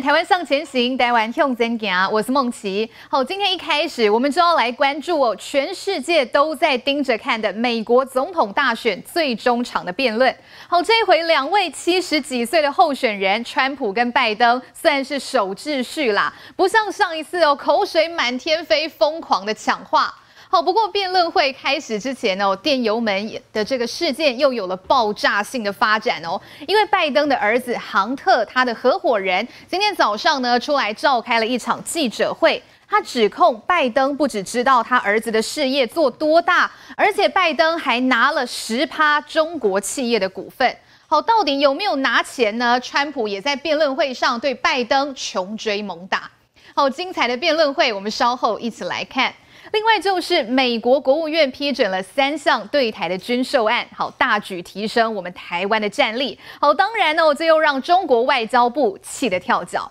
台湾向前行，台湾向前行，我是梦琪。好，今天一开始，我们就要来关注哦，全世界都在盯着看的美国总统大选最终场的辩论。好，这一回两位七十几岁的候选人川普跟拜登，算是守秩序啦，不像上一次哦，口水满天飞，疯狂的抢话。好，不过辩论会开始之前呢，电油门的这个事件又有了爆炸性的发展哦。因为拜登的儿子杭特，他的合伙人今天早上呢，出来召开了一场记者会，他指控拜登不只知道他儿子的事业做多大，而且拜登还拿了十趴中国企业的股份。好，到底有没有拿钱呢？川普也在辩论会上对拜登穷追猛打。好，精彩的辩论会，我们稍后一起来看。另外就是美国国务院批准了三项对台的军售案，好大举提升我们台湾的战力。好，当然呢，这又让中国外交部气得跳脚。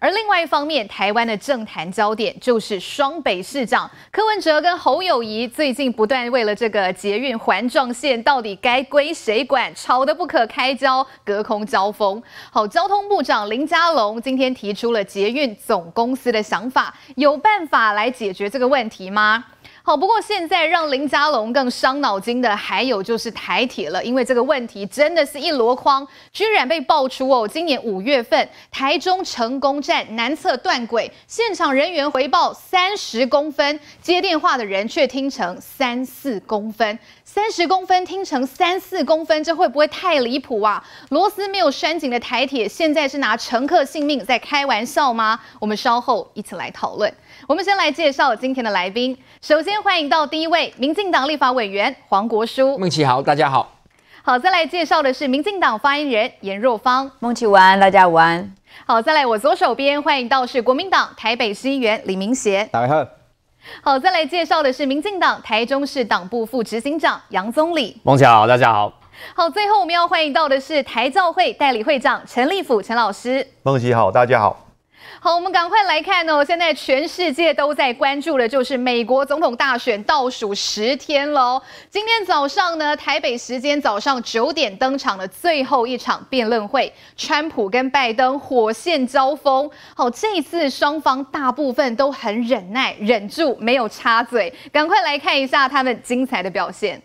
而另外一方面，台湾的政坛焦点就是双北市长柯文哲跟侯友谊最近不断为了这个捷运环状线到底该归谁管，吵得不可开交，隔空交锋。好，交通部长林佳龙今天提出了捷运总公司的想法，有办法来解决这个问题吗？好，不过现在让林佳龙更伤脑筋的，还有就是台铁了，因为这个问题真的是一箩筐。居然被爆出哦，今年五月份，台中成功站南侧断轨，现场人员回报三十公分，接电话的人却听成三四公分。三十公分听成三四公分，这会不会太离谱啊？螺丝没有拴紧的台铁，现在是拿乘客性命在开玩笑吗？我们稍后一起来讨论。我们先来介绍今天的来宾，首先。欢迎到第一位，民进党立法委员黄国书。孟琪豪，大家好。好，再来介绍的是民进党发言人严若芳。孟琪晚安，大家午安。好，再来我左手边，欢迎到是国民党台北市议员李明贤。大家好。好，再来介绍的是民进党台中市党部副执行长杨宗礼。孟琪好，大家好。好，最后我们要欢迎到的是台教会代理会长陈立甫陈老师。孟琪好，大家好。好，我们赶快来看哦！现在全世界都在关注的，就是美国总统大选倒数十天喽。今天早上呢，台北时间早上九点登场的最后一场辩论会，川普跟拜登火线交锋。好，这次双方大部分都很忍耐，忍住没有插嘴。赶快来看一下他们精彩的表现。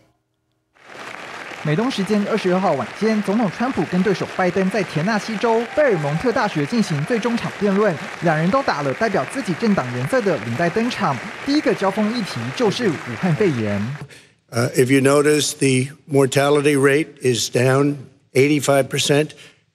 美东时间二十二号晚间，总统川普跟对手拜登在田纳西州贝尔蒙特大学进行最终场辩论，两人都打了代表自己政党颜色的领带登场。第一个交锋议题就是武汉肺炎。Uh, if you notice, the mortality rate is down 85 percent,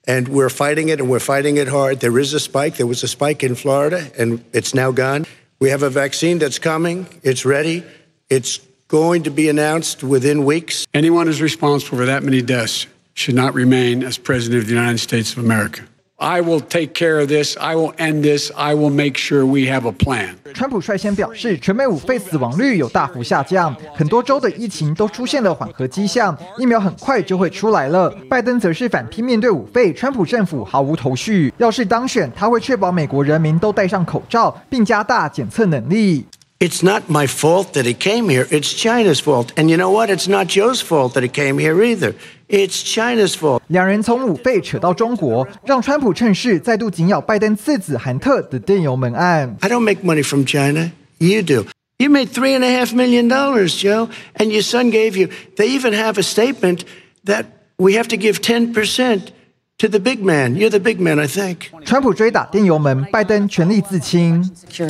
and we're fighting it, and we're fighting it hard. There is a spike. There was a spike in Florida, and it's now gone. We have a vaccine that's coming. It's ready. It's “going to be announced within weeks.” Anyone who s responsible for that many deaths should not remain as president of the United States of America. I will take care of this. I will end this. I will make sure we have a plan. 川普率先表示，全美五肺死亡率有大幅下降，很多州的疫情都出现了缓和迹象，疫苗很快就会出来了。拜登则是反批面对五肺，川普政府毫无头绪。要是当选，他会确保美国人民都戴上口罩，并加大检测能力。It's not my fault that it came here. It's China's fault. And you know what? It's not Joe's fault that it came here either. It's China's fault. I do don't make money from China. You do. You made three and a half million dollars, Joe, and your son gave you. They even have a statement that we have to give ten percent To the big man, you're the big man, I think. 川普追打电油门，拜登全力自清。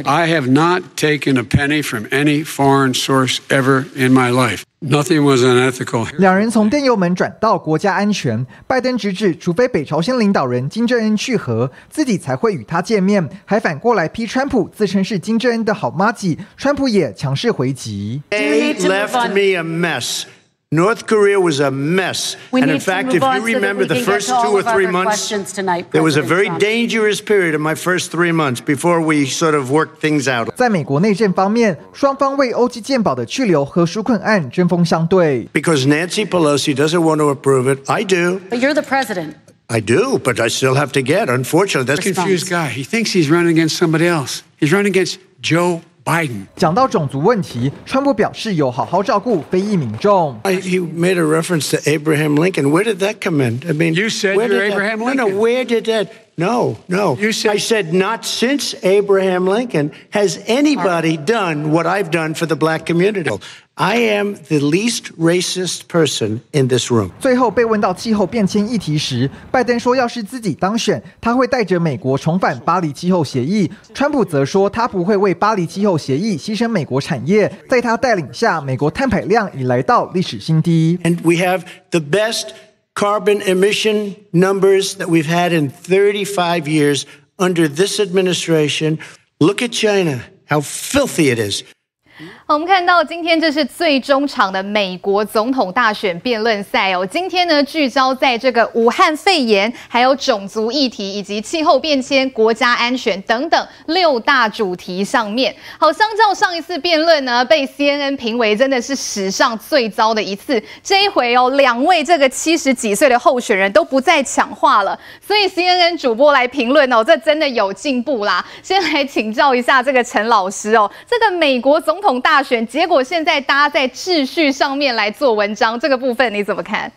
I have not taken a penny from any foreign source ever in my life. Nothing was unethical. 两人从电油门转到国家安全，拜登直指除非北朝鲜领导人金正恩去和，自己才会与他见面，还反过来批川普自称是金正恩的好妈己。川普也强势回击。Left me a mess. North Korea was a mess. We and in fact, if you remember so the first two or three months, tonight, there was a very dangerous period in my first three months before we sort of worked things out. because Nancy Pelosi doesn't want to approve it, I do. But you're the president. I do, but I still have to get. Unfortunately, that's a confused guy. He thinks he's running against somebody else. He's running against Joe Biden. he made a reference to Abraham Lincoln. Where did that come in? I mean, you said you're Abraham that, Lincoln. No, where did that? No, no. You said, I said not since Abraham Lincoln has anybody done what I've done for the black community. I am the least racist person in this room。最后被问到气候变迁议题时，拜登说，要是自己当选，他会带着美国重返巴黎气候协议。川普则说，他不会为巴黎气候协议牺牲美国产业。在他带领下，美国碳排量已来到历史新低。And we have the best carbon emission numbers that we've had in 35 years under this administration. Look at China, how filthy it is. 我们看到今天这是最终场的美国总统大选辩论赛哦。今天呢聚焦在这个武汉肺炎、还有种族议题以及气候变迁、国家安全等等六大主题上面。好，相较上一次辩论呢，被 CNN 评为真的是史上最糟的一次。这一回哦，两位这个七十几岁的候选人都不再抢话了，所以 CNN 主播来评论哦，这真的有进步啦。先来请教一下这个陈老师哦，这个美国总统大。大选结果现在大家在秩序上面来做文章，这个部分你怎么看？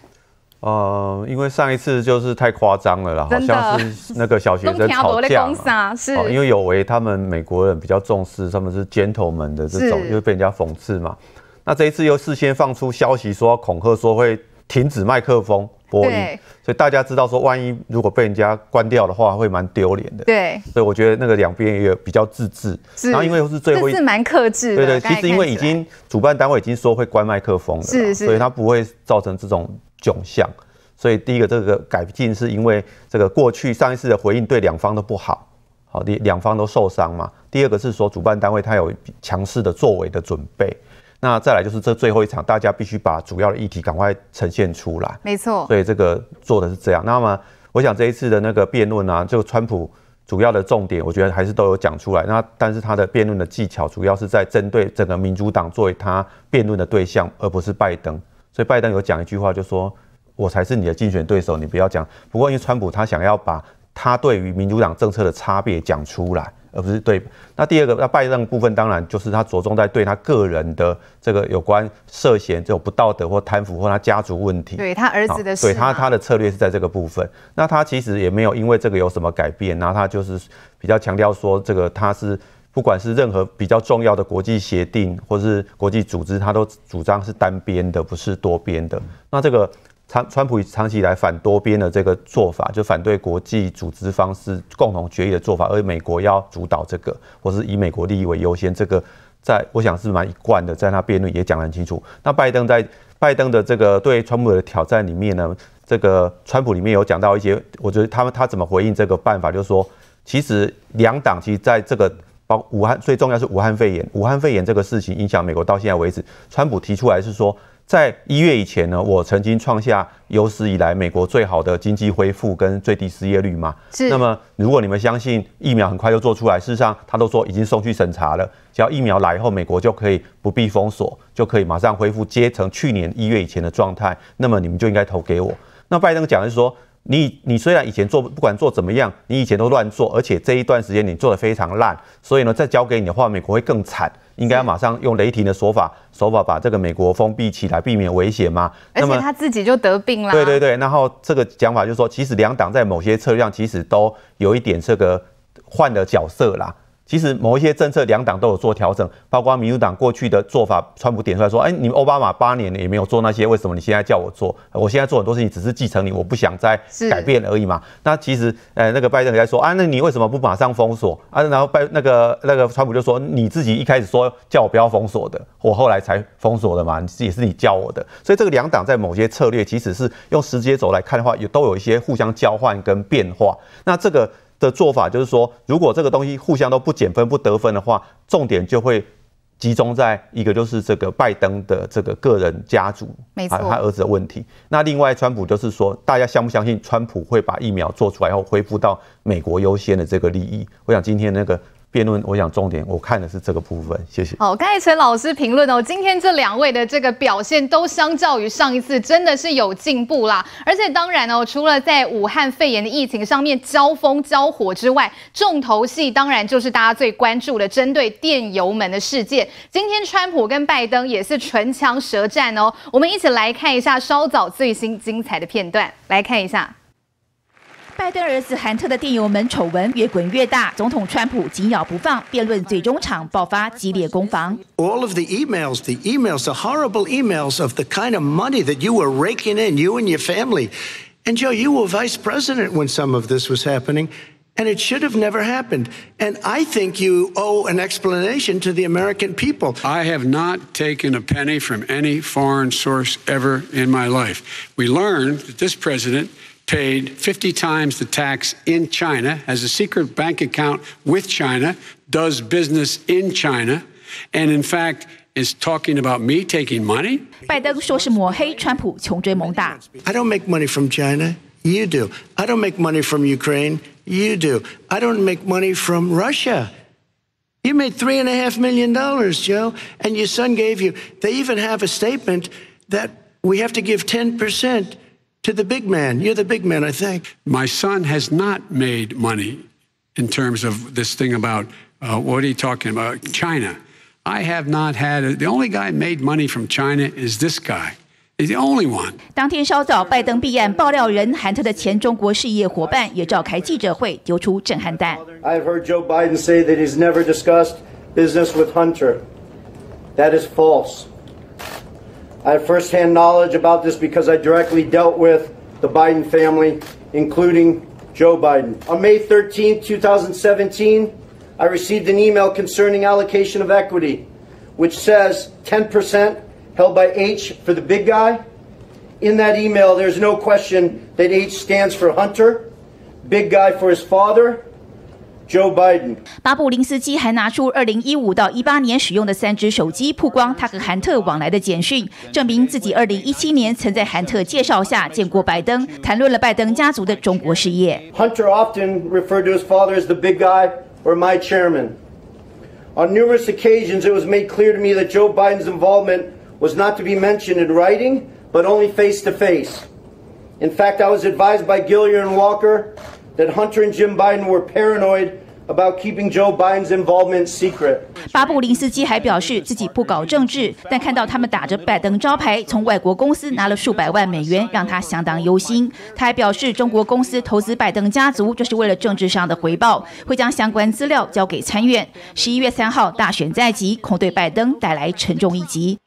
呃，因为上一次就是太夸张了啦，好像是那个小学生 吵架是。因为有为他们美国人比较重视，他们是尖头门的这种，又被人家讽刺嘛。那这一次又事先放出消息说恐吓说会停止麦克风。玻璃，所以大家知道说，万一如果被人家关掉的话，会蛮丢脸的。对，所以我觉得那个两边也比较自制。然后因为又是最后，是蛮克制。对对，其实因为已经主办单位已经说会关麦克风了，是是，所以它不会造成这种窘相。所以第一个这个改进是因为这个过去上一次的回应对两方都不好，好，两方都受伤嘛。第二个是说主办单位它有强势的作为的准备。那再来就是这最后一场，大家必须把主要的议题赶快呈现出来。没错，所以这个做的是这样。那么我想这一次的那个辩论啊，就川普主要的重点，我觉得还是都有讲出来。那但是他的辩论的技巧主要是在针对整个民主党作为他辩论的对象，而不是拜登。所以拜登有讲一句话，就说：“我才是你的竞选对手，你不要讲。”不过因为川普他想要把。他对于民主党政策的差别讲出来，而不是对那第二个那拜登部分，当然就是他着重在对他个人的这个有关涉嫌这种不道德或贪腐或他家族问题，对他儿子的，对他他的策略是在这个部分。那他其实也没有因为这个有什么改变，那他就是比较强调说这个他是不管是任何比较重要的国际协定或是国际组织，他都主张是单边的，不是多边的。那这个。川川普长期以来反多边的这个做法，就反对国际组织方式共同决议的做法，而美国要主导这个，或是以美国利益为优先，这个在我想是蛮一贯的，在他辩论也讲很清楚。那拜登在拜登的这个对川普的挑战里面呢，这个川普里面有讲到一些，我觉得他们他怎么回应这个办法，就是说其实两党其实在这个包武汉最重要是武汉肺炎，武汉肺炎这个事情影响美国到现在为止，川普提出来是说。在一月以前呢，我曾经创下有史以来美国最好的经济恢复跟最低失业率嘛。是。那么，如果你们相信疫苗很快就做出来，事实上他都说已经送去审查了，只要疫苗来以后，美国就可以不必封锁，就可以马上恢复阶成去年一月以前的状态。那么你们就应该投给我。那拜登讲的是说。你你虽然以前做不管做怎么样，你以前都乱做，而且这一段时间你做的非常烂，所以呢，再交给你的话，美国会更惨，应该要马上用雷霆的手法手法把这个美国封闭起来，避免危险嘛。而且他自己就得病了。对对对，然后这个讲法就说，其实两党在某些策略上，其实都有一点这个换的角色啦。其实某一些政策，两党都有做调整，包括民主党过去的做法，川普点出来说：“哎，你们奥巴马八年也没有做那些，为什么你现在叫我做？我现在做很多事情只是继承你，我不想再改变而已嘛。”那其实，呃，那个拜登也在说：“啊，那你为什么不马上封锁？”啊，然后拜那个那个川普就说：“你自己一开始说叫我不要封锁的，我后来才封锁的嘛，也是你教我的。”所以这个两党在某些策略，即使是用时间轴来看的话，也都有一些互相交换跟变化。那这个。的做法就是说，如果这个东西互相都不减分不得分的话，重点就会集中在一个，就是这个拜登的这个个人家族，啊，他儿子的问题。那另外，川普就是说，大家相不相信川普会把疫苗做出来，然后恢复到美国优先的这个利益？我想今天那个。辩论，我想重点我看的是这个部分，谢谢。好，刚才陈老师评论哦，今天这两位的这个表现都相较于上一次真的是有进步啦。而且当然哦，除了在武汉肺炎的疫情上面交锋交火之外，重头戏当然就是大家最关注的针对电油门的事件。今天川普跟拜登也是唇枪舌战哦，我们一起来看一下稍早最新精彩的片段，来看一下。拜登儿子韩特的电邮门丑闻越滚越大，总统川普紧咬不放，辩论最终场爆发激烈攻防。All of the emails, the emails, the horrible emails of the kind of money that you were raking in, you and your family. And Joe, you were vice president when some of this was happening. And it should have never happened. And I think you owe an explanation to the American people. I have not taken a penny from any foreign source ever in my life. We learned that this president paid 50 times the tax in China, has a secret bank account with China, does business in China, and in fact, is talking about me taking money? I do don't make money from China. You do. I don't make money from Ukraine. You do. I don't make money from Russia. You made three and a half million dollars, Joe, and your son gave you. They even have a statement that we have to give 10 percent to the big man. You're the big man, I think. My son has not made money in terms of this thing about uh, what are you talking about? China. I have not had a, the only guy made money from China is this guy. The only one. 当天稍早，拜登避案爆料人韩特的前中国事业伙伴也召开记者会，丢出震撼弹。I've heard Joe Biden say that he's never discussed business with Hunter. That is false. I have firsthand knowledge about this because I directly dealt with the Biden family, including Joe Biden. On May 13, 2017, I received an email concerning allocation of equity, which says 10% held by H for the big guy. In that email, there's no question that H stands for Hunter, big guy for his father, Joe Biden。巴布林斯基还拿出2015到18年使用的三只手机，曝光他和韩特往来的简讯，证明自己2017年曾在韩特介绍下见过拜登，谈论了拜登家族的中国事业。Hunter often referred to his father as the big guy or my chairman. On numerous occasions, it was made clear to me that Joe Biden's involvement was not to be mentioned in writing, but only face to face. In fact, I was advised by Gillian Walker 巴布林斯基还表示自己不搞政治，但看到他们打着拜登招牌，从外国公司拿了数百万美元，让他相当忧心。他还表示，中国公司投资拜登家族就是为了政治上的回报，会将相关资料交给参院。十一月三号大选在即，恐对拜登带来沉重一击。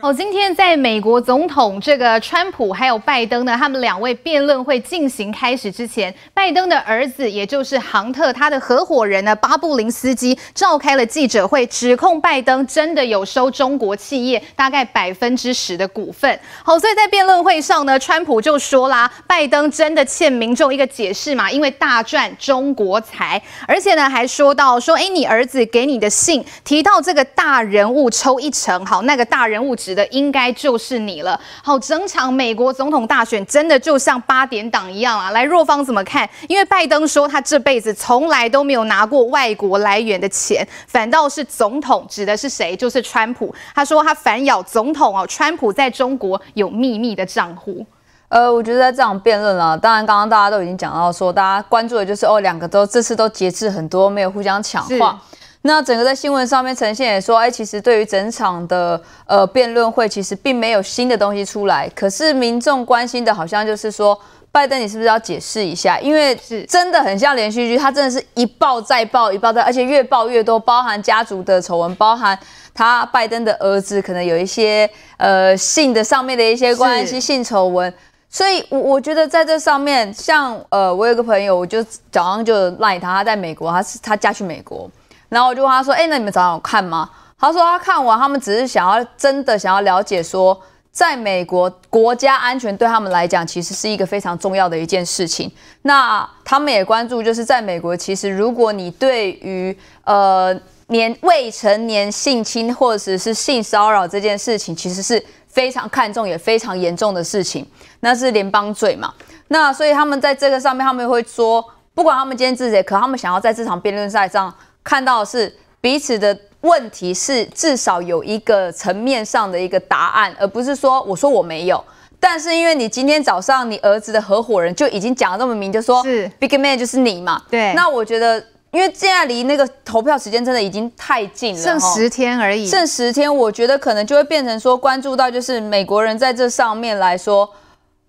好，今天在美国总统这个川普还有拜登呢，他们两位辩论会进行开始之前，拜登的儿子也就是杭特他的合伙人呢巴布林斯基召开了记者会，指控拜登真的有收中国企业大概百分之十的股份。好，所以在辩论会上呢，川普就说啦，拜登真的欠民众一个解释嘛，因为大赚中国财，而且呢还说到说，哎，你儿子给你的信提到这个大人物抽一成，好，那个大人物。指的应该就是你了。好，整场美国总统大选真的就像八点档一样啊！来，若芳怎么看？因为拜登说他这辈子从来都没有拿过外国来源的钱，反倒是总统指的是谁？就是川普。他说他反咬总统哦，川普在中国有秘密的账户。呃，我觉得在这场辩论啊，当然刚刚大家都已经讲到说，大家关注的就是哦，两个都这次都节制很多，没有互相抢话。那整个在新闻上面呈现也说，哎，其实对于整场的呃辩论会，其实并没有新的东西出来。可是民众关心的好像就是说，拜登你是不是要解释一下？因为是真的很像连续剧，他真的是一爆再爆，一爆再而且越爆越多，包含家族的丑闻，包含他拜登的儿子可能有一些呃性的上面的一些关系性丑闻。所以我觉得在这上面，像呃，我有个朋友，我就早上就赖他，他在美国，他是他嫁去美国。然后我就问他说：“哎，那你们早上有看吗？”他说他看完，他们只是想要真的想要了解，说在美国国家安全对他们来讲其实是一个非常重要的一件事情。那他们也关注，就是在美国，其实如果你对于呃年未成年性侵或者是性骚扰这件事情，其实是非常看重也非常严重的事情，那是联邦罪嘛。那所以他们在这个上面，他们会说，不管他们今天自己，可他们想要在这场辩论赛上。看到是彼此的问题，是至少有一个层面上的一个答案，而不是说我说我没有。但是因为你今天早上你儿子的合伙人就已经讲的那么明，就说是 Big Man 就是你嘛。对，那我觉得，因为现在离那个投票时间真的已经太近了，剩十天而已，剩十天，我觉得可能就会变成说关注到就是美国人在这上面来说。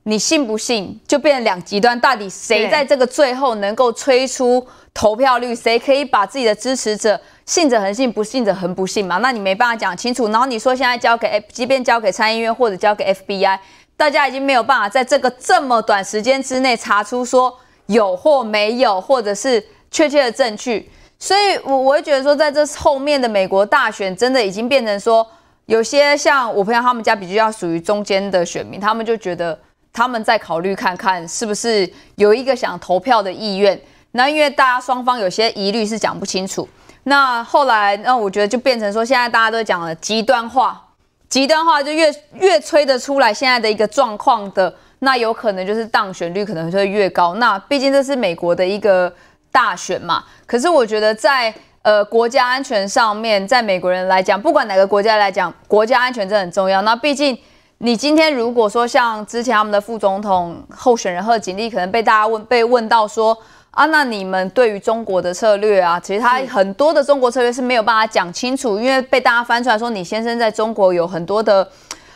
你信不信就变成两极端？到底谁在这个最后能够吹出投票率？谁可以把自己的支持者信者恒信，不信者恒不信嘛？那你没办法讲清楚。然后你说现在交给 F，即便交给参议院或者交给 FBI，大家已经没有办法在这个这么短时间之内查出说有或没有，或者是确切的证据。所以，我我会觉得说，在这后面的美国大选，真的已经变成说，有些像我朋友他们家比较属于中间的选民，他们就觉得。他们再考虑看看是不是有一个想投票的意愿。那因为大家双方有些疑虑是讲不清楚。那后来，那我觉得就变成说，现在大家都讲了极端化，极端化就越越吹得出来。现在的一个状况的那有可能就是当选率可能会越高。那毕竟这是美国的一个大选嘛。可是我觉得在呃国家安全上面，在美国人来讲，不管哪个国家来讲，国家安全这很重要。那毕竟。你今天如果说像之前他们的副总统候选人贺锦丽，可能被大家问被问到说啊，那你们对于中国的策略啊，其实他很多的中国策略是没有办法讲清楚，因为被大家翻出来说你先生在中国有很多的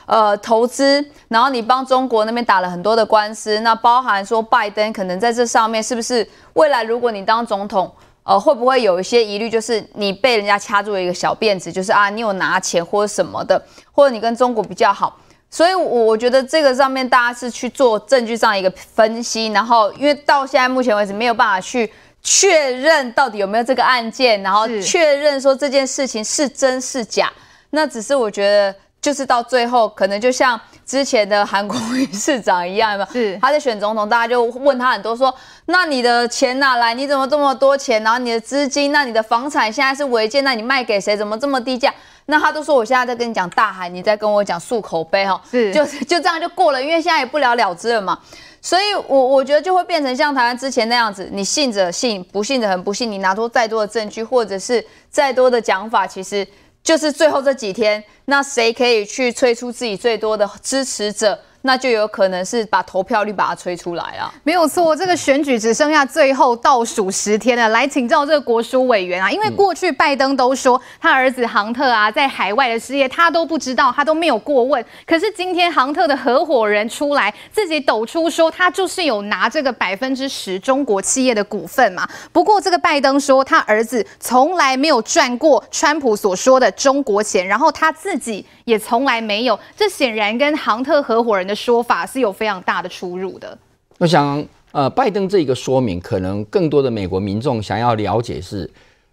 呃投资，然后你帮中国那边打了很多的官司，那包含说拜登可能在这上面是不是未来如果你当总统，呃，会不会有一些疑虑，就是你被人家掐住了一个小辫子，就是啊，你有拿钱或者什么的，或者你跟中国比较好。所以，我我觉得这个上面大家是去做证据上一个分析，然后因为到现在目前为止没有办法去确认到底有没有这个案件，然后确认说这件事情是真是假。那只是我觉得，就是到最后可能就像之前的韩国议市长一样，是他在选总统，大家就问他很多，说那你的钱哪来？你怎么这么多钱？然后你的资金，那你的房产现在是违建，那你卖给谁？怎么这么低价？那他都说我现在在跟你讲大海，你在跟我讲漱口杯哈，是，就就这样就过了，因为现在也不了了之了嘛，所以，我我觉得就会变成像台湾之前那样子，你信者信，不信者很不信，你拿出再多的证据或者是再多的讲法，其实就是最后这几天，那谁可以去催出自己最多的支持者？那就有可能是把投票率把它吹出来啊。没有错。这个选举只剩下最后倒数十天了，来请教这个国书委员啊。因为过去拜登都说他儿子杭特啊在海外的事业他都不知道，他都没有过问。可是今天杭特的合伙人出来自己抖出说他就是有拿这个百分之十中国企业的股份嘛。不过这个拜登说他儿子从来没有赚过川普所说的中国钱，然后他自己。也从来没有，这显然跟杭特合伙人的说法是有非常大的出入的。我想，呃，拜登这一个说明，可能更多的美国民众想要了解是，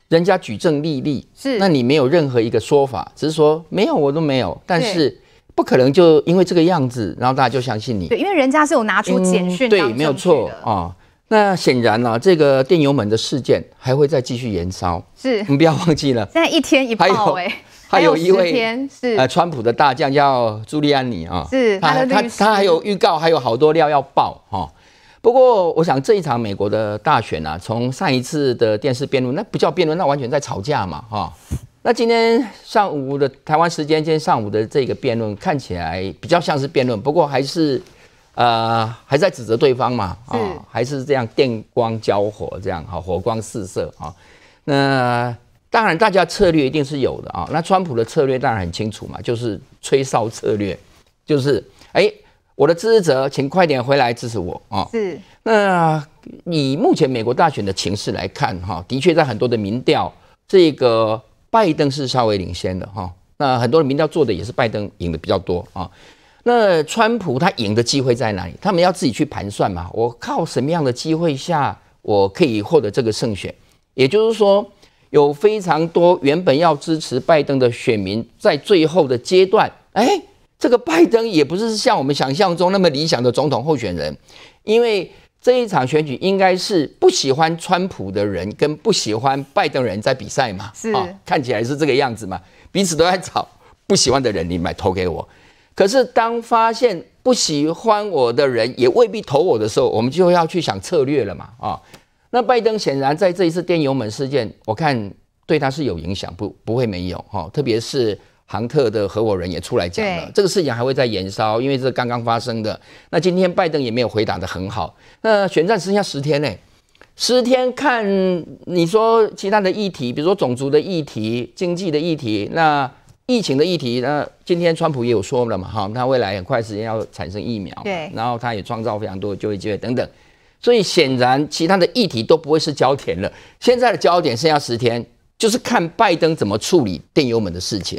人家举证利例，是，那你没有任何一个说法，只是说没有，我都没有。但是，不可能就因为这个样子，然后大家就相信你。对，因为人家是有拿出简讯，对，没有错啊。那显然呢，这个电油门的事件还会再继续延烧。是，我 们不要忘记了，现在一天一炮。哎。还有一位是呃，川普的大将叫朱利安尼啊，是，他他他还有预告，还有好多料要爆哈。不过，我想这一场美国的大选啊，从上一次的电视辩论，那不叫辩论，那完全在吵架嘛哈。那今天上午的台湾时间，今天上午的这个辩论看起来比较像是辩论，不过还是呃还在指责对方嘛啊，还是这样电光交火这样哈，火光四射啊，那。当然，大家策略一定是有的啊。那川普的策略当然很清楚嘛，就是吹哨策略，就是哎，我的支持者，请快点回来支持我啊。是。那以目前美国大选的情势来看，哈，的确在很多的民调，这个拜登是稍微领先的哈。那很多的民调做的也是拜登赢的比较多啊。那川普他赢的机会在哪里？他们要自己去盘算嘛。我靠什么样的机会下，我可以获得这个胜选？也就是说。有非常多原本要支持拜登的选民，在最后的阶段，哎，这个拜登也不是像我们想象中那么理想的总统候选人，因为这一场选举应该是不喜欢川普的人跟不喜欢拜登人在比赛嘛，是啊，看起来是这个样子嘛，彼此都在找不喜欢的人，你买投给我。可是当发现不喜欢我的人也未必投我的时候，我们就要去想策略了嘛，啊。那拜登显然在这一次电油门事件，我看对他是有影响，不不会没有哈。特别是航特的合伙人也出来讲了，这个事情还会再延烧，因为这刚刚发生的。那今天拜登也没有回答的很好。那选战剩下十天呢，十天看你说其他的议题，比如说种族的议题、经济的议题、那疫情的议题。那今天川普也有说了嘛，哈，他未来很快时间要产生疫苗，对，然后他也创造非常多就业机会等等。所以显然，其他的议题都不会是焦点了。现在的焦点剩下十天，就是看拜登怎么处理电油门的事情。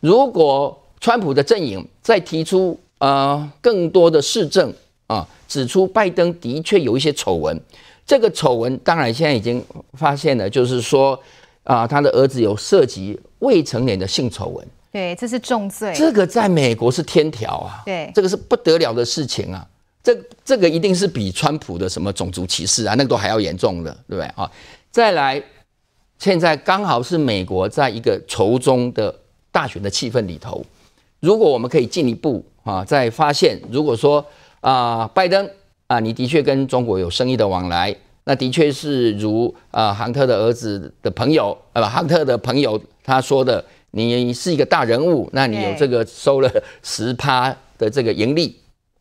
如果川普的阵营再提出呃更多的市政啊，指出拜登的确有一些丑闻，这个丑闻当然现在已经发现了，就是说啊，他的儿子有涉及未成年的性丑闻。对，这是重罪，这个在美国是天条啊。对，这个是不得了的事情啊。这这个一定是比川普的什么种族歧视啊，那个都还要严重的，对不对啊？再来，现在刚好是美国在一个仇中的大选的气氛里头，如果我们可以进一步啊，再发现，如果说啊，拜登啊，你的确跟中国有生意的往来，那的确是如啊，亨特的儿子的朋友，呃，亨特的朋友他说的，你是一个大人物，那你有这个收了十趴的这个盈利。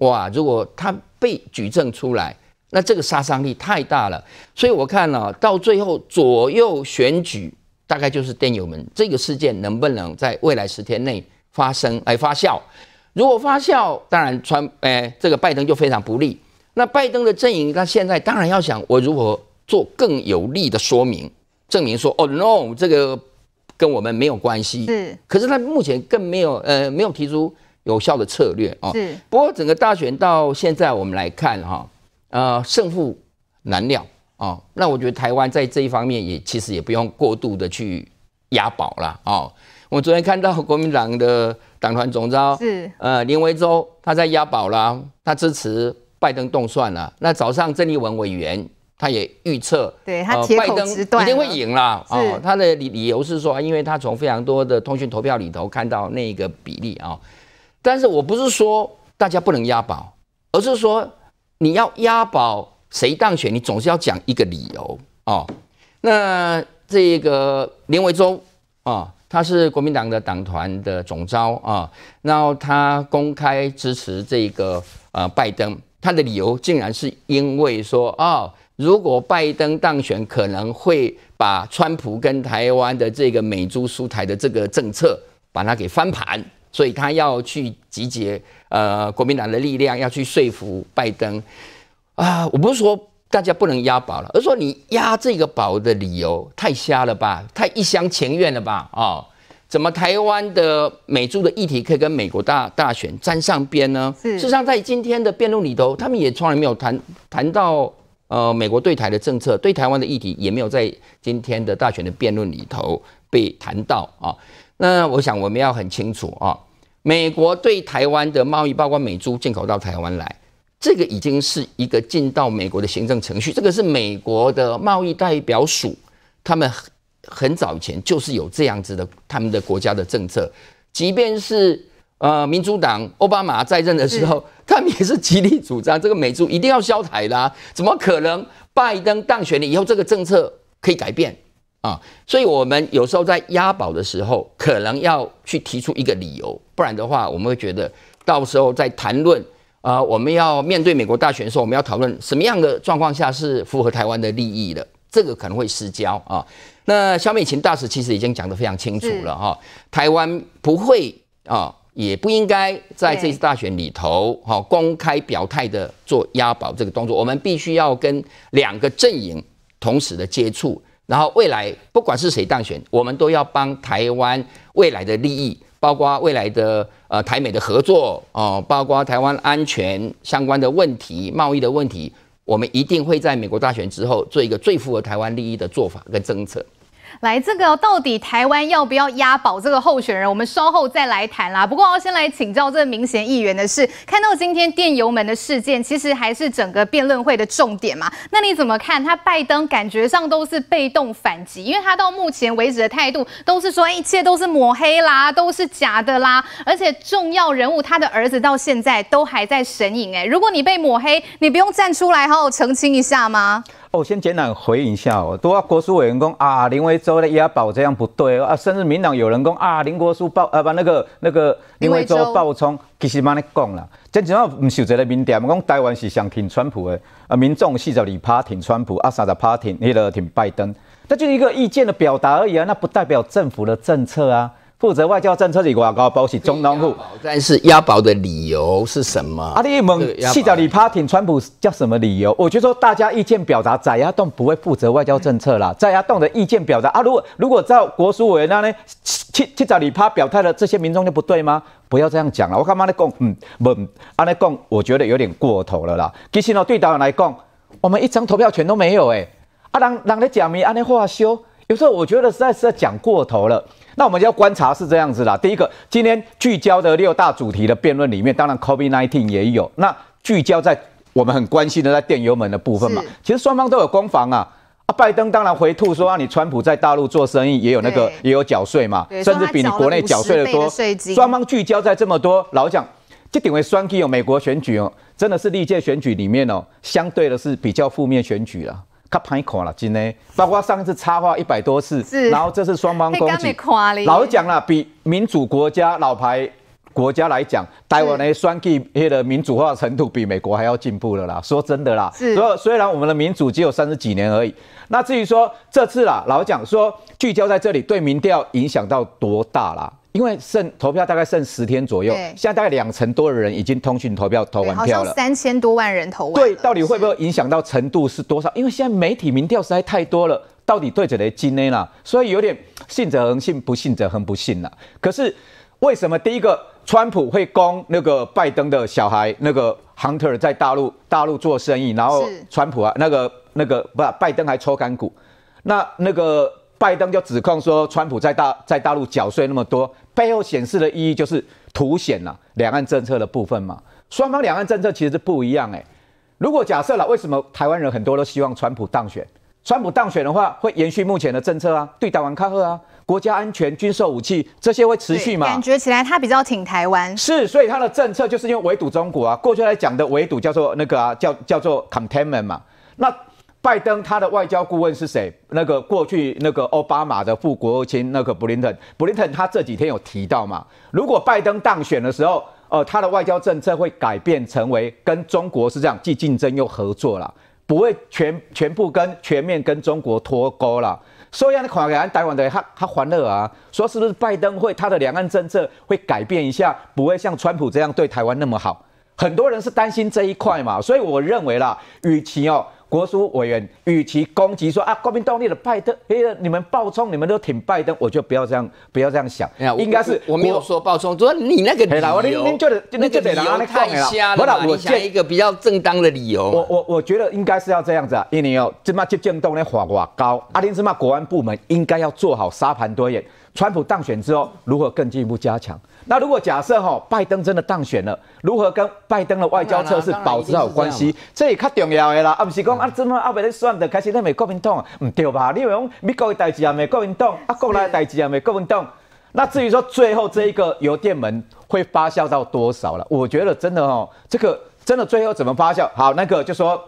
哇！如果他被举证出来，那这个杀伤力太大了。所以我看了到最后左右选举，大概就是电友们这个事件能不能在未来十天内发生来发酵？如果发酵，当然传哎这个拜登就非常不利。那拜登的阵营，他现在当然要想我如何做更有力的说明证明说哦 no，这个跟我们没有关系。是，可是他目前更没有呃没有提出。有效的策略啊，是。不过整个大选到现在，我们来看哈，呃，胜负难料啊。那我觉得台湾在这一方面也其实也不用过度的去押宝了啊。我昨天看到国民党的党团总召是呃林维洲，他在押宝啦，他支持拜登动算了。那早上郑立文委员他也预测，对，他拜登一定会赢啦。哦，他的理理由是说，因为他从非常多的通讯投票里头看到那个比例啊。但是我不是说大家不能押宝，而是说你要押宝谁当选，你总是要讲一个理由哦。那这个林维忠啊，他是国民党的党团的总召啊，然后他公开支持这个呃拜登，他的理由竟然是因为说哦，如果拜登当选，可能会把川普跟台湾的这个美中输台的这个政策把它给翻盘。所以他要去集结呃国民党的力量，要去说服拜登啊！我不是说大家不能押宝了，而是说你押这个宝的理由太瞎了吧，太一厢情愿了吧啊！怎么台湾的美珠的议题可以跟美国大大选沾上边呢？事实上，在今天的辩论里头，他们也从来没有谈谈到呃美国对台的政策，对台湾的议题也没有在今天的大选的辩论里头被谈到啊。那我想我们要很清楚啊。美国对台湾的贸易，包括美猪进口到台湾来，这个已经是一个进到美国的行政程序。这个是美国的贸易代表署，他们很早以前就是有这样子的他们的国家的政策。即便是呃民主党奥巴马在任的时候，他们也是极力主张这个美猪一定要消台的。怎么可能？拜登当选了以后，这个政策可以改变？啊，所以我们有时候在押宝的时候，可能要去提出一个理由，不然的话，我们会觉得到时候在谈论啊，我们要面对美国大选的时候，我们要讨论什么样的状况下是符合台湾的利益的，这个可能会失焦啊。那萧美琴大使其实已经讲得非常清楚了哈，台湾不会啊，也不应该在这次大选里头哈公开表态的做押宝这个动作，我们必须要跟两个阵营同时的接触。然后未来不管是谁当选，我们都要帮台湾未来的利益，包括未来的呃台美的合作哦，包括台湾安全相关的问题、贸易的问题，我们一定会在美国大选之后做一个最符合台湾利益的做法跟政策。来，这个到底台湾要不要押宝这个候选人？我们稍后再来谈啦。不过，要先来请教这个明显议员的是，看到今天电邮门的事件，其实还是整个辩论会的重点嘛？那你怎么看？他拜登感觉上都是被动反击，因为他到目前为止的态度都是说，哎，一切都是抹黑啦，都是假的啦。而且重要人物他的儿子到现在都还在神隐。哎，如果你被抹黑，你不用站出来好好澄清一下吗？哦，先简短回应一下哦，多啊，国书委员工啊，林维洲的押宝这样不对啊，甚至民党有人工啊，林国书报啊，把那个那个林维洲报充，其实蛮咧讲啦，真正啊，唔是一个民调，讲台湾是想挺川普的，啊民众四十二趴挺川普，啊三十趴挺拜登，那就一个意见的表达而已啊，那不代表政府的政策啊。负责外交政策的，我要搞包起中东部，但是押宝的理由是什么？阿力，我们去找李趴听川普叫什么理由？我觉说大家意见表达，在押栋不会负责外交政策啦，在押栋的意见表达啊，如果如果照国书委那呢，去去找李趴表态了，这些民众就不对吗？不要这样讲了，我干嘛呢？讲？嗯，不，阿力讲，我觉得有点过头了啦。其实呢，对党来讲，我们一张投票权都没有哎。啊，郎，阿力讲明安力话修，有时候我觉得实在是讲过头了。那我们要观察是这样子啦。第一个，今天聚焦的六大主题的辩论里面，当然 COVID-19 也有。那聚焦在我们很关心的在电油门的部分嘛，其实双方都有攻防啊。啊，拜登当然回吐说，让你川普在大陆做生意也有那个也有缴税嘛，甚至比你国内缴税的多。双方聚焦在这么多，老蒋这点为双 K 哦，美国选举哦，真的是历届选举里面哦，相对的是比较负面选举了。他拍口了，真的，包括上一次插话一百多次，然后这次双方 攻击，老讲了，比民主国家老牌国家来讲，台湾的选举的民主化程度比美国还要进步了啦。说真的啦，虽然我们的民主只有三十几年而已，那至于说这次啦，老讲说聚焦在这里，对民调影响到多大啦？因为剩投票大概剩十天左右，现在大概两成多的人已经通讯投票投完票了，三千多万人投完。对，到底会不会影响到程度是多少？因为现在媒体民调实在太多了，到底对者雷金呢？所以有点信则恒信，不信则恒不信了。可是为什么第一个川普会攻那个拜登的小孩那个 Hunter 在大陆大陆做生意，然后川普啊那个那个不拜登还抽干股，那那个。拜登就指控说，川普在大在大陆缴税那么多，背后显示的意义就是凸显了两岸政策的部分嘛。双方两岸政策其实是不一样哎。如果假设了，为什么台湾人很多都希望川普当选？川普当选的话，会延续目前的政策啊，对台湾开赫啊，国家安全、军售武器这些会持续吗？感觉起来他比较挺台湾。是，所以他的政策就是因为围堵中国啊。过去来讲的围堵叫做那个啊，叫叫做 containment 嘛。那拜登他的外交顾问是谁？那个过去那个奥巴马的副国务卿那个布林肯，布林肯他这几天有提到嘛？如果拜登当选的时候，呃，他的外交政策会改变，成为跟中国是这样，既竞争又合作了，不会全全部跟全面跟中国脱钩了。所以，那可能台湾的他他欢乐啊，说是不是拜登会他的两岸政策会改变一下，不会像川普这样对台湾那么好？很多人是担心这一块嘛，所以我认为啦，与其哦。国书委员与其攻击说啊，国民党的拜登，哎呀，你们暴冲，你们都挺拜登，我就不要这样，不要这样想，应该是我没有说暴冲，主要你那个理由，我那天得那个理由太瞎了。我建一个比较正当的理由，我我我觉得应该是要这样子啊，因为哦，这嘛，就震动的火火高，阿林这嘛，国安部门应该要做好沙盘多演，川普当选之后如何更进一步加强。那如果假设哈，拜登真的当选了，如何跟拜登的外交策是保持好关系，这也较重要的啦。啊，不是讲啊，这么阿百来算的开始，内美国民党，啊，唔对吧？你讲美国的代志也未国民党，啊，国内的代志也未国民党。那至于说最后这一个邮电门会发酵到多少了？我觉得真的哈，这个真的最后怎么发酵？好，那个就说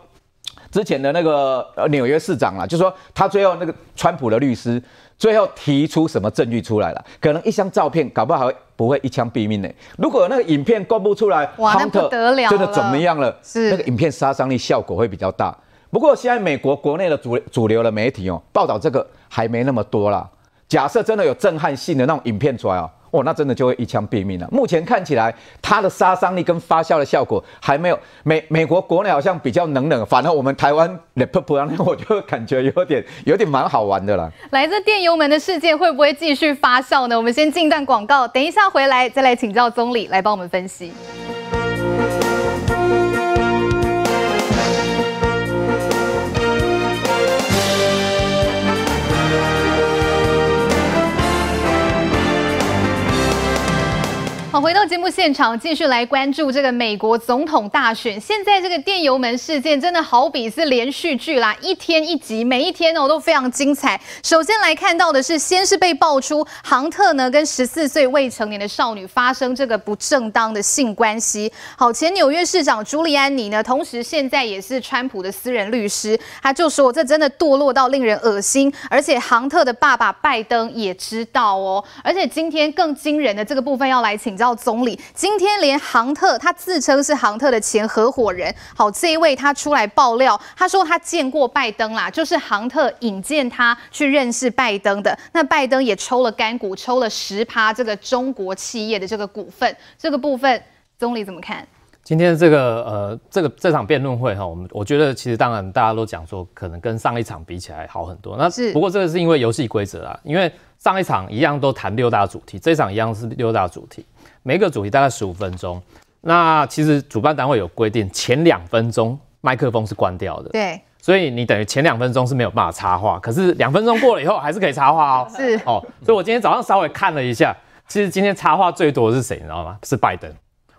之前的那个呃纽约市长啊，就说他最后那个川普的律师。最后提出什么证据出来了？可能一箱照片，搞不好不会一枪毙命呢。如果那个影片公布出来，哇，那不得了，真的怎么样了？是那个影片杀伤力效果会比较大。不过现在美国国内的主主流的媒体哦，报道这个还没那么多啦。假设真的有震撼性的那种影片出来哦。哦，那真的就会一枪毙命了。目前看起来，它的杀伤力跟发酵的效果还没有美美国国内好像比较冷冷，反而我们台湾那不然我就感觉有点有点蛮好玩的啦。来，自电油门的世界会不会继续发酵呢？我们先进段广告，等一下回来再来请教总理来帮我们分析。回到节目现场，继续来关注这个美国总统大选。现在这个电油门事件真的好比是连续剧啦，一天一集，每一天哦都非常精彩。首先来看到的是，先是被爆出杭特呢跟十四岁未成年的少女发生这个不正当的性关系。好，前纽约市长朱利安尼呢，同时现在也是川普的私人律师，他就说这真的堕落到令人恶心。而且杭特的爸爸拜登也知道哦。而且今天更惊人的这个部分要来请教。到总理今天，连杭特他自称是杭特的前合伙人。好，这一位他出来爆料，他说他见过拜登啦，就是杭特引荐他去认识拜登的。那拜登也抽了干股，抽了十趴这个中国企业的这个股份。这个部分，总理怎么看？今天这个呃，这个这场辩论会哈，我们我觉得其实当然大家都讲说，可能跟上一场比起来好很多。那是不过这个是因为游戏规则啊，因为上一场一样都谈六大主题，这场一样是六大主题。每个主题大概十五分钟。那其实主办单位有规定，前两分钟麦克风是关掉的。对。所以你等于前两分钟是没有办法插话，可是两分钟过了以后还是可以插话哦。是。哦，所以我今天早上稍微看了一下，其实今天插话最多的是谁，你知道吗？是拜登。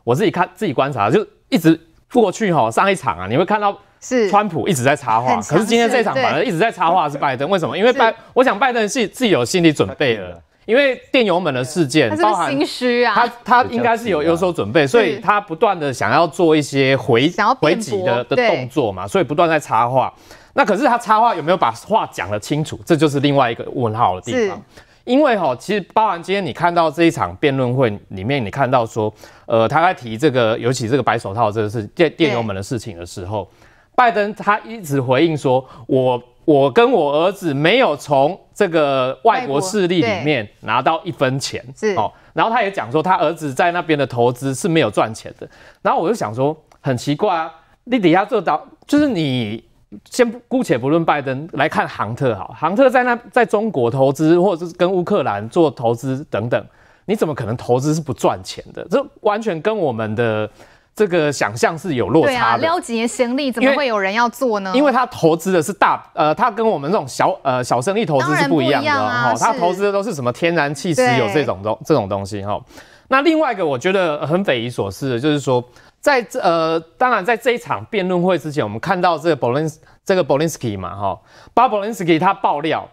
我自己看自己观察，就一直过去哈。上一场啊，你会看到是川普一直在插话，可是今天这场反而一直在插话是拜登，为什么？因为拜，我想拜登是自己有心理准备了。因为电油门的事件，他是心虚啊，他他应该是有有所准备，所以他不断的想要做一些回回击的的动作嘛，所以不断在插话。那可是他插话有没有把话讲得清楚，这就是另外一个问号的地方。因为哈，其实包含今天你看到这一场辩论会里面，你看到说，呃，他在提这个，尤其这个白手套，这个事电电油门的事情的时候，拜登他一直回应说，我我跟我儿子没有从。这个外国势力里面拿到一分钱，是哦。然后他也讲说，他儿子在那边的投资是没有赚钱的。然后我就想说，很奇怪啊，你底下做到，就是你先姑且不论拜登来看，航特哈，亨特在那在中国投资，或者是跟乌克兰做投资等等，你怎么可能投资是不赚钱的？这完全跟我们的。这个想象是有落差的。对啊，撂几年生李怎么会有人要做呢？因为他投资的是大，呃，他跟我们这种小，呃，小生意投资是不一样的。好，他投资的都是什么天然气、石油这种东，这种东西。哈，那另外一个我觉得很匪夷所思的就是说，在这，呃，当然在这一场辩论会之前，我们看到这个 b o l i n s 这个 b o l i n s k y 嘛，哈，巴 b o l i n s k y 他爆料，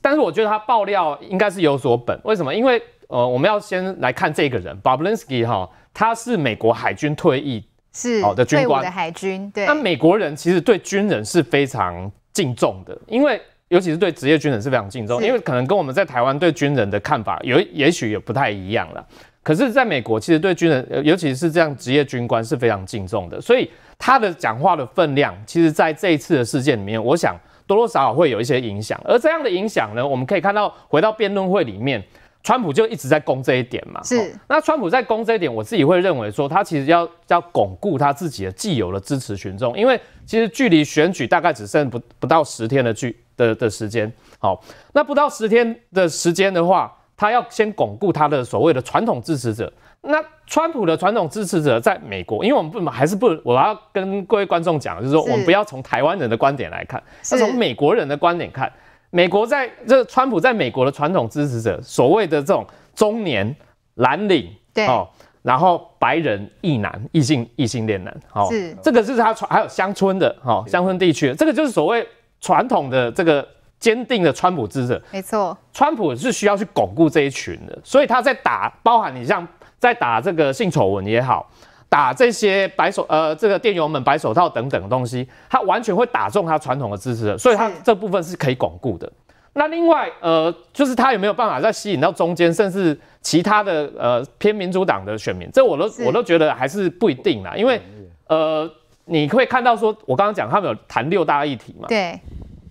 但是我觉得他爆料应该是有所本。为什么？因为，呃，我们要先来看这个人，巴 b o l i n s k y 哈。他是美国海军退役是好的军官，海军对。那美国人其实对军人是非常敬重的，因为尤其是对职业军人是非常敬重，因为可能跟我们在台湾对军人的看法有也许也不太一样了。可是，在美国其实对军人，尤其是这样职业军官是非常敬重的，所以他的讲话的分量，其实在这一次的事件里面，我想多多少少会有一些影响。而这样的影响呢，我们可以看到回到辩论会里面。川普就一直在攻这一点嘛，是。那川普在攻这一点，我自己会认为说，他其实要要巩固他自己的既有的支持群众，因为其实距离选举大概只剩不不到十天的距的的时间。好，那不到十天的时间的话，他要先巩固他的所谓的传统支持者。那川普的传统支持者在美国，因为我们不还是不，我要跟各位观众讲，就是说我们不要从台湾人的观点来看，要从美国人的观点看。美国在这，川普在美国的传统支持者，所谓的这种中年蓝领，对哦，然后白人异男、异性、异性恋男，哦，是这个是他传，还有乡村的哈，乡村地区，这个就是所谓传统的这个坚定的川普支持者。没错，川普是需要去巩固这一群的，所以他在打，包含你像在打这个性丑闻也好。打这些白手呃，这个店员们白手套等等的东西，他完全会打中他传统的支持者，所以他这部分是可以巩固的。那另外呃，就是他有没有办法再吸引到中间，甚至其他的呃偏民主党的选民？这我都我都觉得还是不一定啦，因为呃，你会看到说，我刚刚讲他们有谈六大议题嘛？对，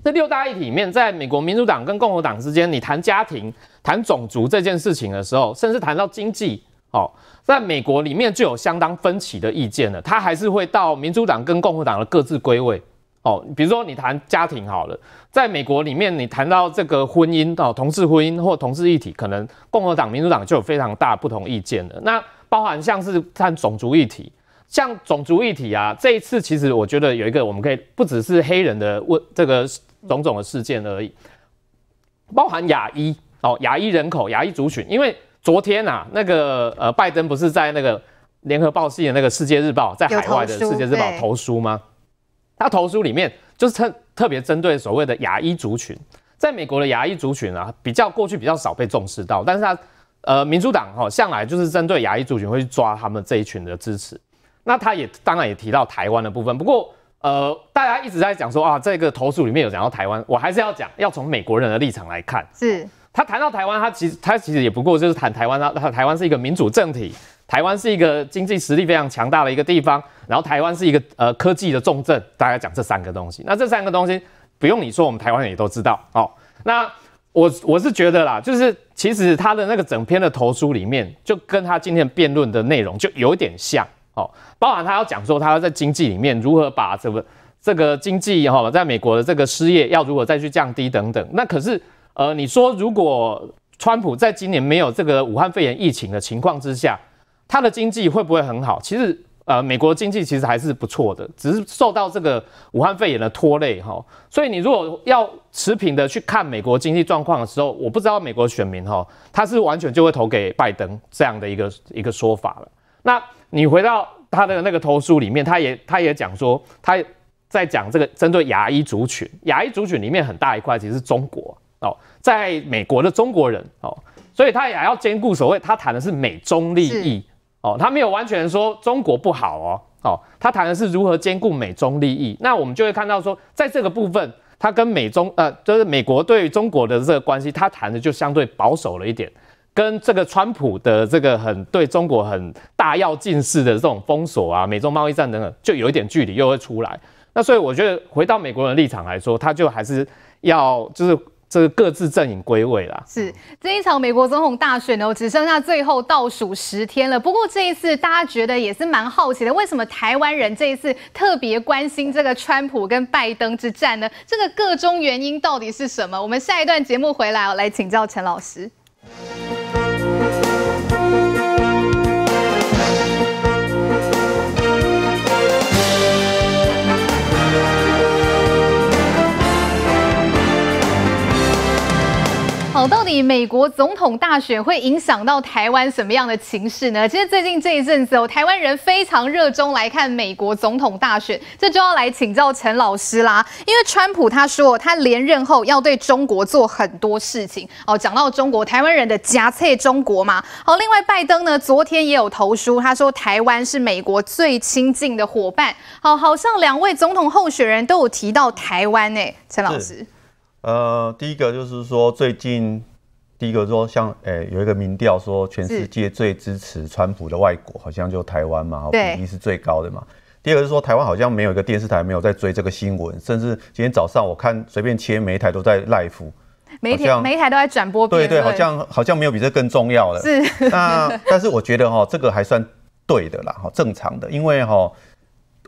这六大议题里面，在美国民主党跟共和党之间，你谈家庭、谈种族这件事情的时候，甚至谈到经济。好，在美国里面就有相当分歧的意见了。他还是会到民主党跟共和党的各自归位。哦，比如说你谈家庭好了，在美国里面你谈到这个婚姻哦，同事婚姻或同事一体，可能共和党、民主党就有非常大不同意见了。那包含像是谈种族一体，像种族一体啊，这一次其实我觉得有一个我们可以不只是黑人的问这个种种的事件而已，包含亚裔哦，亚裔人口、亚裔族群，因为。昨天啊，那个呃，拜登不是在那个联合报系的那个世界日报，在海外的世界日报投书吗？他投书里面就是特特别针对所谓的牙医族群，在美国的牙医族群啊，比较过去比较少被重视到，但是他呃，民主党哈向来就是针对牙医族群会去抓他们这一群的支持。那他也当然也提到台湾的部分，不过呃，大家一直在讲说啊，这个投诉里面有讲到台湾，我还是要讲，要从美国人的立场来看是。他谈到台湾，他其实他其实也不过就是谈台湾，他台湾是一个民主政体，台湾是一个经济实力非常强大的一个地方，然后台湾是一个呃科技的重镇，大概讲这三个东西。那这三个东西不用你说，我们台湾人也都知道哦。那我我是觉得啦，就是其实他的那个整篇的投书里面，就跟他今天辩论的内容就有点像哦，包含他要讲说，他要在经济里面如何把这个这个经济哈，在美国的这个失业要如何再去降低等等，那可是。呃，你说如果川普在今年没有这个武汉肺炎疫情的情况之下，他的经济会不会很好？其实，呃，美国经济其实还是不错的，只是受到这个武汉肺炎的拖累哈。所以你如果要持平的去看美国经济状况的时候，我不知道美国选民哈，他是完全就会投给拜登这样的一个一个说法了。那你回到他的那个投书里面，他也他也讲说他在讲这个针对牙医族群，牙医族群里面很大一块其实是中国。哦，在美国的中国人哦，所以他也要兼顾所谓他谈的是美中利益哦，他没有完全说中国不好哦，哦，他谈的是如何兼顾美中利益。那我们就会看到说，在这个部分，他跟美中呃，就是美国对中国的这个关系，他谈的就相对保守了一点，跟这个川普的这个很对中国很大要近似的这种封锁啊、美中贸易战等等，就有一点距离，又会出来。那所以我觉得回到美国人的立场来说，他就还是要就是。这个各自阵营归位啦。是这一场美国总统大选呢，只剩下最后倒数十天了。不过这一次大家觉得也是蛮好奇的，为什么台湾人这一次特别关心这个川普跟拜登之战呢？这个各中原因到底是什么？我们下一段节目回来，来请教陈老师。美国总统大选会影响到台湾什么样的情势呢？其实最近这一阵子，哦，台湾人非常热衷来看美国总统大选，这就要来请教陈老师啦。因为川普他说他连任后要对中国做很多事情哦。讲到中国，台湾人的夹刺中国嘛。好，另外拜登呢，昨天也有投书，他说台湾是美国最亲近的伙伴。好，好像两位总统候选人都有提到台湾呢，陈老师。呃，第一个就是说最近。第一个说，像诶有一个民调说，全世界最支持川普的外国好像就台湾嘛，比例是最高的嘛。第二个是说，台湾好像没有一个电视台没有在追这个新闻，甚至今天早上我看随便切每一台都在赖服，每天每一台都在转播。对对，好像好像没有比这更重要的。是 那，但是我觉得哈，这个还算对的啦，哈，正常的，因为哈。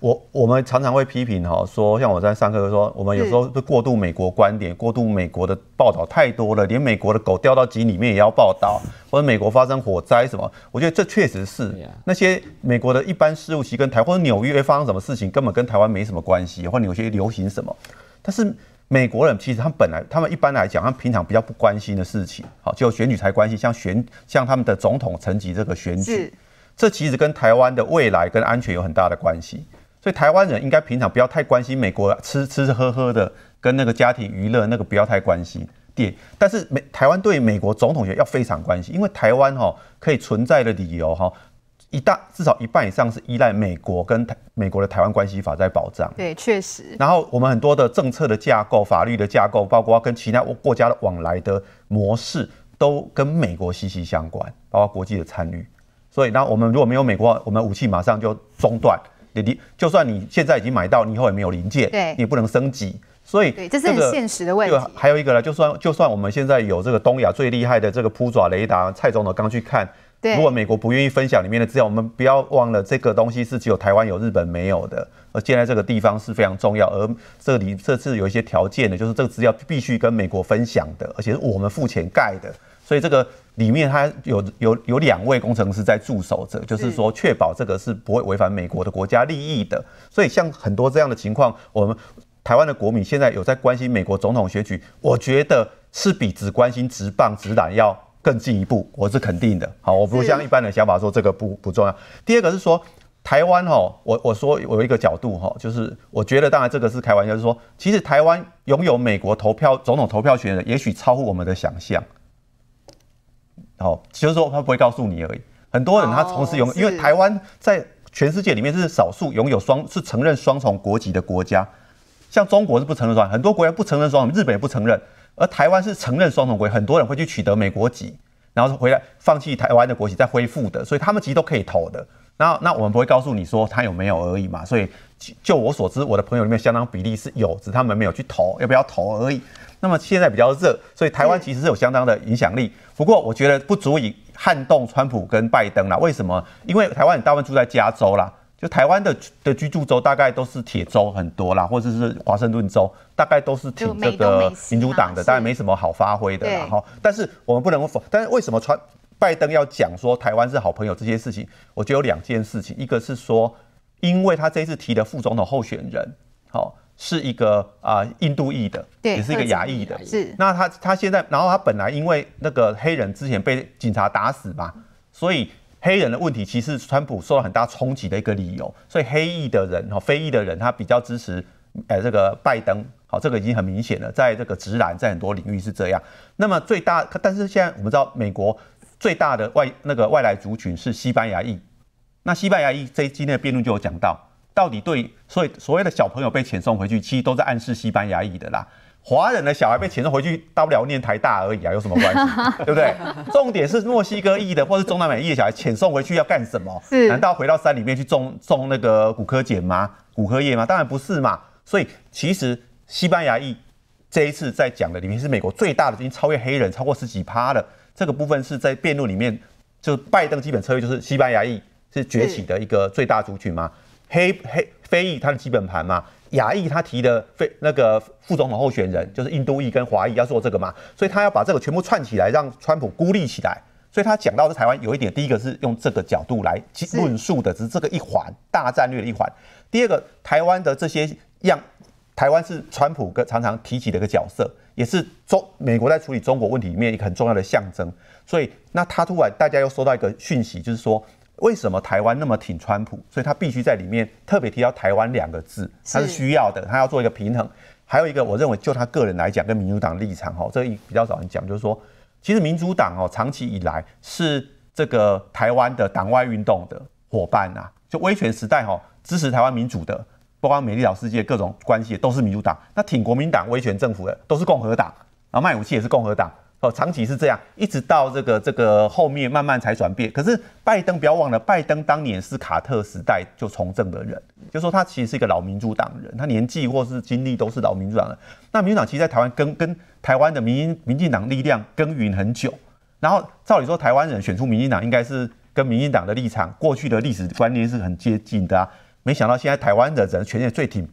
我我们常常会批评哈，说像我在上课说，我们有时候过度美国观点，过度美国的报道太多了，连美国的狗掉到井里面也要报道，或者美国发生火灾什么，我觉得这确实是那些美国的一般事务，其实跟台或者纽约发生什么事情根本跟台湾没什么关系，或者有些流行什么。但是美国人其实他本来他们一般来讲，他平常比较不关心的事情，好，就选举才关心，像选像他们的总统层级这个选举，这其实跟台湾的未来跟安全有很大的关系。所以台湾人应该平常不要太关心美国吃吃喝喝的跟那个家庭娱乐那个不要太关心。第但是美台湾对美国总统也要非常关心，因为台湾哈可以存在的理由哈，一大至少一半以上是依赖美国跟台美国的台湾关系法在保障。对，确实。然后我们很多的政策的架构、法律的架构，包括跟其他国家的往来的模式，都跟美国息息相关，包括国际的参与。所以，那我们如果没有美国，我们武器马上就中断。你你就算你现在已经买到，你以后也没有零件，对，你不能升级，所以这是很现实的问题。还有一个呢，就算就算我们现在有这个东亚最厉害的这个扑爪雷达，蔡总统刚去看，对，如果美国不愿意分享里面的资料，我们不要忘了这个东西是只有台湾有，日本没有的，而建在这个地方是非常重要。而这里这次有一些条件的，就是这个资料必须跟美国分享的，而且我们付钱盖的，所以这个。里面它有有有两位工程师在驻守着，就是说确保这个是不会违反美国的国家利益的。所以像很多这样的情况，我们台湾的国民现在有在关心美国总统选举，我觉得是比只关心直棒直打要更进一步，我是肯定的。好，我不像一般的想法说这个不不重要。第二个是说台湾哈，我我说我一个角度哈，就是我觉得当然这个是开玩笑，是说其实台湾拥有美国投票总统投票权的，也许超乎我们的想象。哦，就是说他不会告诉你而已。很多人他同时拥，因为台湾在全世界里面是少数拥有双，是承认双重国籍的国家。像中国是不承认双，很多国家不承认双，日本也不承认。而台湾是承认双重国籍，很多人会去取得美国籍，然后回来放弃台湾的国籍再恢复的，所以他们其实都可以投的。那那我们不会告诉你说他有没有而已嘛，所以。就我所知，我的朋友里面相当比例是有，只他们没有去投，要不要投而已。那么现在比较热，所以台湾其实是有相当的影响力。不过我觉得不足以撼动川普跟拜登啦。为什么？因为台湾人大部分住在加州啦，就台湾的的居住州大概都是铁州很多啦，或者是华盛顿州，大概都是挺这个民主党的，当然没什么好发挥的。然后，但是我们不能，否，但是为什么川拜登要讲说台湾是好朋友这些事情？我觉得有两件事情，一个是说。因为他这一次提的副总统候选人，好是一个啊印度裔的，也是一个牙裔的，是。那他他现在，然后他本来因为那个黑人之前被警察打死嘛，所以黑人的问题其实川普受到很大冲击的一个理由。所以黑裔的人哦，非裔的人他比较支持，呃，这个拜登。好，这个已经很明显了，在这个直男在很多领域是这样。那么最大，但是现在我们知道美国最大的外那个外来族群是西班牙裔。那西班牙裔这今天的辩论就有讲到，到底对，所以所谓的小朋友被遣送回去，其实都在暗示西班牙裔的啦。华人的小孩被遣送回去，大不了念台大而已啊，有什么关系？对不对？重点是墨西哥裔的或是中南美裔的小孩遣送回去要干什么？难道回到山里面去种种那个骨科碱吗？骨科叶吗？当然不是嘛。所以其实西班牙裔这一次在讲的里面是美国最大的，已经超越黑人，超过十几趴的这个部分是在辩论里面，就拜登基本策略就是西班牙裔。是崛起的一个最大族群嘛，黑黑非裔他的基本盘嘛，亚裔他提的非那个副总统候选人就是印度裔跟华裔要做这个嘛，所以他要把这个全部串起来，让川普孤立起来。所以他讲到的台湾有一点，第一个是用这个角度来论述的，只是这个一环大战略的一环。第二个，台湾的这些样，台湾是川普哥常常提起的一个角色，也是中美国在处理中国问题里面一个很重要的象征。所以那他突然大家又收到一个讯息，就是说。为什么台湾那么挺川普？所以他必须在里面特别提到台湾两个字，他是需要的，他要做一个平衡。还有一个，我认为就他个人来讲，跟民主党立场哈，这一比较早讲，就是说，其实民主党哦，长期以来是这个台湾的党外运动的伙伴啊，就威权时代哈，支持台湾民主的，包括美丽岛世界各种关系都是民主党。那挺国民党威权政府的都是共和党，然后卖武器也是共和党。哦，长期是这样，一直到这个这个后面慢慢才转变。可是拜登不要忘了，拜登当年是卡特时代就从政的人，就说他其实是一个老民主党人，他年纪或是经历都是老民主党人。那民主党其实在台湾跟跟台湾的民民进党力量耕耘很久。然后照理说，台湾人选出民进党，应该是跟民进党的立场、过去的历史观念是很接近的啊。没想到现在台湾的人全出民进党，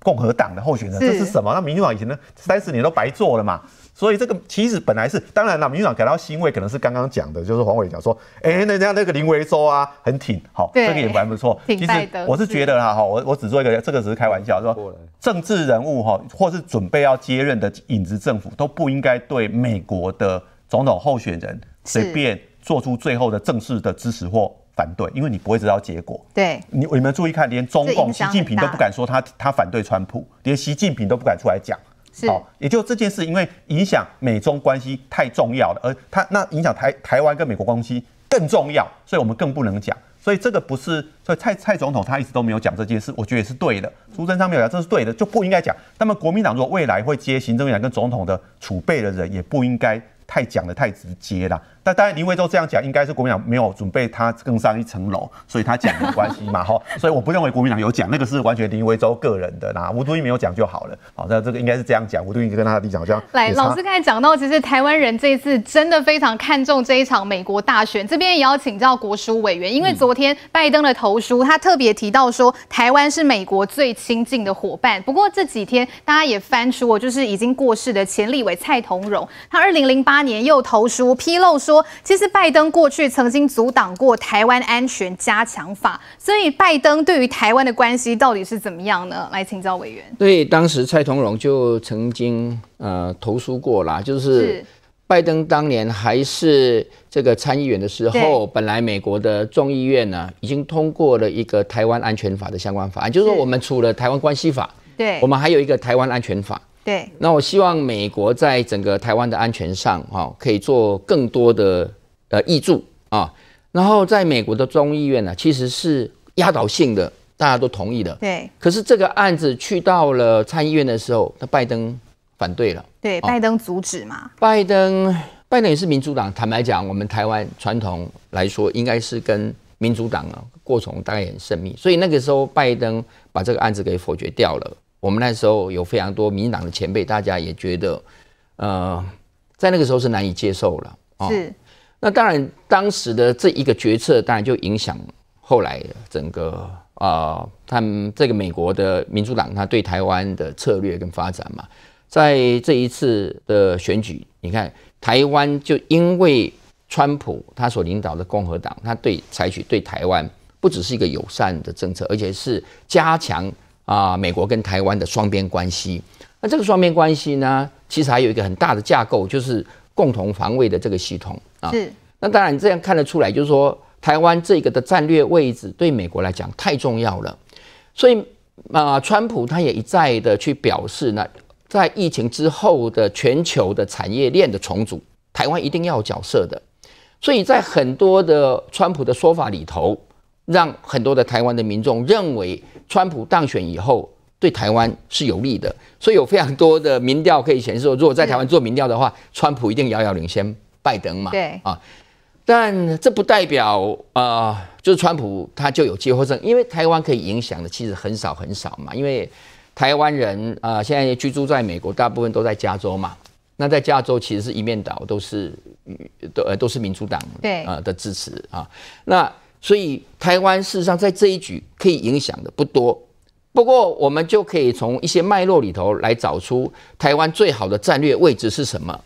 共和党的候选人，这是什么？那民主党以前呢？三十年都白做了嘛。所以这个其实本来是，当然了，民主党感到欣慰，可能是刚刚讲的，就是黄伟讲说，哎，那家那个林维洲啊，很挺，好，这个也蛮不错。其实我是觉得哈，我我只做一个，这个只是开玩笑，说政治人物哈，或是准备要接任的影子政府，都不应该对美国的总统候选人随便做出最后的正式的支持或。反对，因为你不会知道结果。对，你有没有注意看，连中共习近平都不敢说他他反对川普，连习近平都不敢出来讲。是，也就这件事，因为影响美中关系太重要了，而他那影响台台湾跟美国关系更重要，所以我们更不能讲。所以这个不是，所以蔡蔡总统他一直都没有讲这件事，我觉得也是对的。朱正昌没有讲，这是对的，就不应该讲。那么国民党如果未来会接行政院长跟总统的储备的人，也不应该太讲的太直接了。那当然，林维洲这样讲，应该是国民党没有准备他更上一层楼，所以他讲没关系嘛，哈。所以我不认为国民党有讲，那个是完全林维洲个人的啦，吴敦义没有讲就好了。好，那这个应该是这样讲，吴敦义跟他的立场好像。来，老师刚才讲到，其实台湾人这次真的非常看重这一场美国大选，这边也要请教国书委员，因为昨天拜登的投书，他特别提到说，台湾是美国最亲近的伙伴。不过这几天大家也翻出，就是已经过世的前立委蔡同荣，他二零零八年又投书披露说。其实拜登过去曾经阻挡过台湾安全加强法，所以拜登对于台湾的关系到底是怎么样呢？来请教委员。对，当时蔡同荣就曾经呃投诉过啦，就是拜登当年还是这个参议员的时候，本来美国的众议院呢已经通过了一个台湾安全法的相关法案，就是说我们除了台湾关系法，对，我们还有一个台湾安全法。对，那我希望美国在整个台湾的安全上，哈，可以做更多的呃益助啊。然后在美国的众议院呢，其实是压倒性的，大家都同意的。对。可是这个案子去到了参议院的时候，那拜登反对了。对，拜登阻止嘛。拜登，拜登也是民主党。坦白讲，我们台湾传统来说，应该是跟民主党啊过从大概很甚密，所以那个时候拜登把这个案子给否决掉了。我们那时候有非常多民党的前辈，大家也觉得，呃，在那个时候是难以接受了。是。那当然，当时的这一个决策，当然就影响后来整个啊，他这个美国的民主党，他对台湾的策略跟发展嘛，在这一次的选举，你看台湾就因为川普他所领导的共和党，他对采取对台湾不只是一个友善的政策，而且是加强。啊，美国跟台湾的双边关系，那这个双边关系呢，其实还有一个很大的架构，就是共同防卫的这个系统啊。是。那当然，你这样看得出来，就是说台湾这个的战略位置对美国来讲太重要了。所以啊，川普他也一再的去表示，那在疫情之后的全球的产业链的重组，台湾一定要有角色的。所以在很多的川普的说法里头。让很多的台湾的民众认为，川普当选以后对台湾是有利的，所以有非常多的民调可以显示说，如果在台湾做民调的话，川普一定遥遥领先拜登嘛。对啊，但这不代表啊，就是川普他就有机会胜，因为台湾可以影响的其实很少很少嘛。因为台湾人啊，现在居住在美国，大部分都在加州嘛。那在加州其实是一面倒，都是都都是民主党对啊的支持啊。那所以台湾事实上在这一局可以影响的不多，不过我们就可以从一些脉络里头来找出台湾最好的战略位置是什么。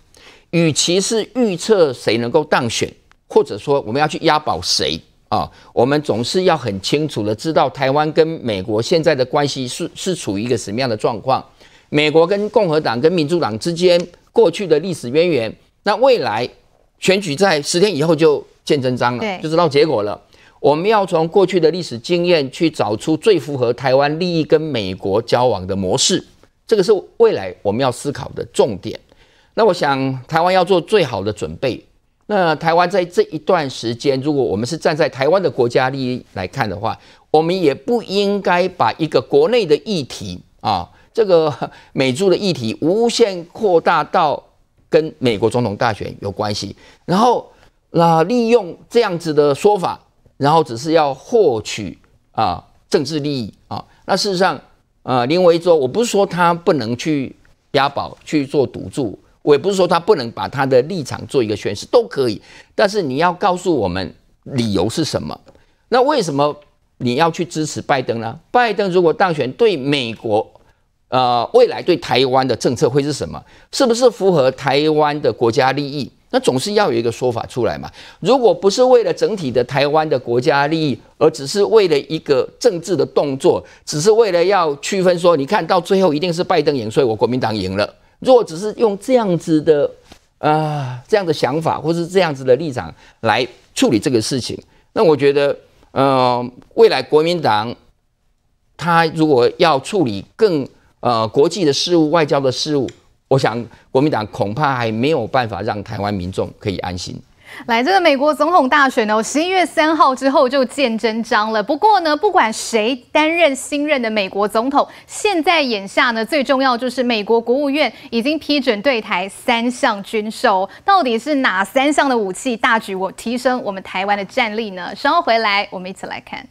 与其是预测谁能够当选，或者说我们要去押宝谁啊，我们总是要很清楚的知道台湾跟美国现在的关系是是处于一个什么样的状况，美国跟共和党跟民主党之间过去的历史渊源。那未来选举在十天以后就见真章了，就知道结果了。我们要从过去的历史经验去找出最符合台湾利益跟美国交往的模式，这个是未来我们要思考的重点。那我想，台湾要做最好的准备。那台湾在这一段时间，如果我们是站在台湾的国家利益来看的话，我们也不应该把一个国内的议题啊，这个美驻的议题无限扩大到跟美国总统大选有关系，然后那利用这样子的说法。然后只是要获取啊政治利益啊，那事实上，呃，林维一我不是说他不能去押宝去做赌注，我也不是说他不能把他的立场做一个宣示，都可以。但是你要告诉我们理由是什么？那为什么你要去支持拜登呢？拜登如果当选，对美国呃未来对台湾的政策会是什么？是不是符合台湾的国家利益？那总是要有一个说法出来嘛？如果不是为了整体的台湾的国家利益，而只是为了一个政治的动作，只是为了要区分说，你看到最后一定是拜登赢，所以我国民党赢了。如果只是用这样子的啊这样的想法，或是这样子的立场来处理这个事情，那我觉得，呃，未来国民党他如果要处理更呃国际的事务、外交的事务。我想，国民党恐怕还没有办法让台湾民众可以安心。来，这个美国总统大选呢，十一月三号之后就见真章了。不过呢，不管谁担任新任的美国总统，现在眼下呢，最重要就是美国国务院已经批准对台三项军售，到底是哪三项的武器，大举我提升我们台湾的战力呢？稍后回来，我们一起来看。